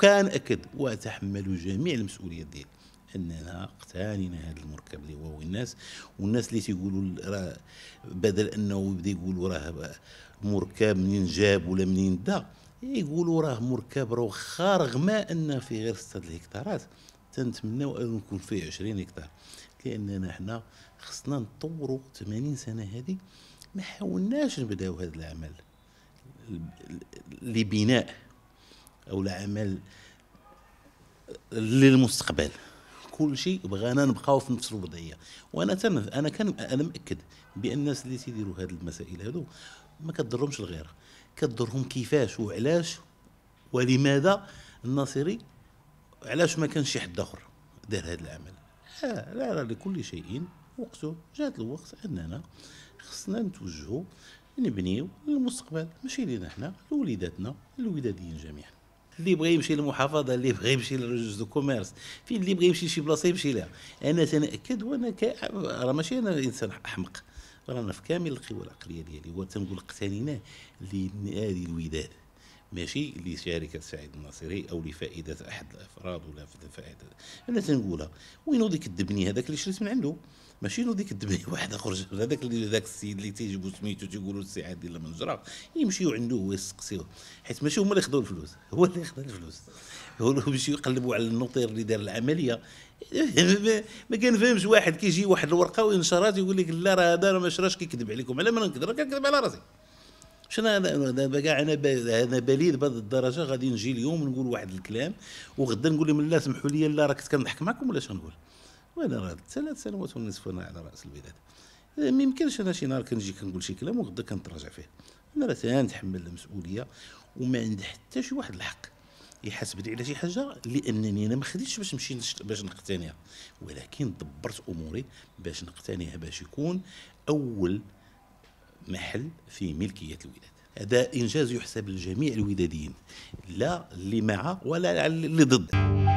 وكان أكد وأتحمل جميع المسؤوليات ديالي اننا اقتنينا هذا المركب اللي هو الناس والناس اللي تيقولوا راه بدل انه يبدا يقولوا راه مركب منين جاب ولا منين دا يقولوا راه مركب راه واخا رغم ان فيه غير 6 الهكتارات تنتمناو ان نكون فيه 20 هكتار لاننا حنا خصنا نطوروا 80 سنه هذه ما حاولناش نبداو هذا العمل لبناء او العمل للمستقبل كل شيء بغانا نبقاو في نفس الوضعيه وانا تنف انا كان انا مأكد بان الناس اللي تيديروا هذه المسائل هذو ما كضرهمش الغير كضرهم كيفاش وعلاش ولماذا الناصري علاش ما كانش شي حد اخر دار هذا العمل لا لا, لكل شيء وقته جات الوقت اننا خصنا نتوجهوا نبنيو للمستقبل ماشي لينا حنا لوليداتنا للوداديين جميعا اللي بغى يمشي للمحافظه اللي بغى يمشي للرجوز دو كوميرس فين اللي بغى يمشي لشي بلاصه يمشي لها انا تناكد وانا راه ماشي انا انسان احمق رانا في كامل القوى العقليه ديالي وتنقول اقتنيناه لنادي الوداد ماشي لشركة سعيد الناصري أو لفائدة أحد الأفراد ولا فائدة أنا تنقولها وينو ديك الدبني هذاك اللي شريت من عنده ماشي نو ديك الدبني واحد اخر هذاك اللي ذاك السيد اللي تيجيبو سميتو تيقولوا السي عادل من منجرة يمشيو عنده هو حيت ماشي هما اللي خدوا الفلوس هو اللي خدا الفلوس هو اللي يمشيو يقلبوا على النوطير اللي دار العمليه ما كنفهمش واحد كيجي واحد الورقه وينشرها تيقول لك لا راه هذا ما شراش كيكذب عليكم على ما نكذب كنكذب على راسي شنو انا دابا كاع انا انا بليد بهذه الدرجه غادي نجي اليوم نقول واحد الكلام وغدا نقول لهم لا سمحوا لي لا راه كنت كنضحك معكم ولا شنقول وانا راه ثلاث سنوات ونصف وانا على راس البلاد آه، ما يمكنش انا شي نهار كنجي كنقول شي كلام وغدا كنتراجع فيه انا راه تنتحمل المسؤوليه وما عندي حتى شي واحد الحق يحاسبني على شي حاجه لانني انا ما خديتش باش نمشي باش نقتنيها ولكن دبرت اموري باش نقتنيها باش يكون اول محل في ملكية الوداد هذا إنجاز يحسب لجميع الوداديين لا اللي مع ولا اللي ضد